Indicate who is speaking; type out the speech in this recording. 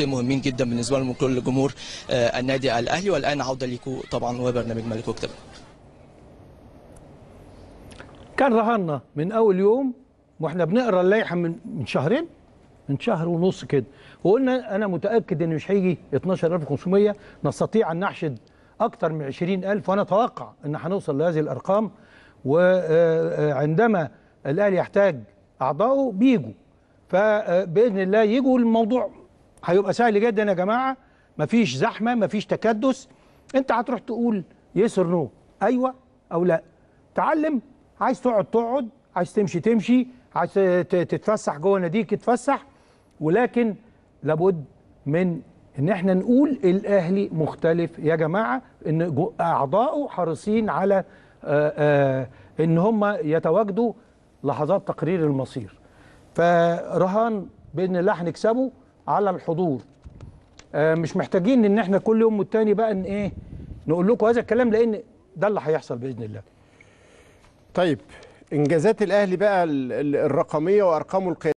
Speaker 1: مهمين جدا بالنسبه لهم كل جمهور آه، النادي الاهلي والان عوده ليكم طبعا وبرنامج ملك وكتب كان رهنا من اول يوم واحنا بنقرا اللائحه من من شهرين من شهر ونص كده وقلنا انا متاكد ان مش هيجي 12500 نستطيع ان نحشد اكثر من 20000 وانا اتوقع ان هنوصل لهذه الارقام وعندما آه، آه، الاهلي يحتاج اعضائه بيجوا فباذن الله يجوا الموضوع هيبقى سهل جدا يا جماعه مفيش زحمه مفيش تكدس انت هتروح تقول يس اور نو ايوه او لا تعلم عايز تقعد تقعد عايز تمشي تمشي عايز تتفسح جوه ناديك تتفسح ولكن لابد من ان احنا نقول الاهلي مختلف يا جماعه ان اعضائه حريصين على آه، آه، ان هم يتواجدوا لحظات تقرير المصير فرهان باذن الله هنكسبه على الحضور آه، مش محتاجين ان احنا كل يوم والتاني بقى ان ايه نقول لكم هذا الكلام لان ده اللي هيحصل باذن الله طيب انجازات الاهلي بقى الرقميه وارقامه القياسيه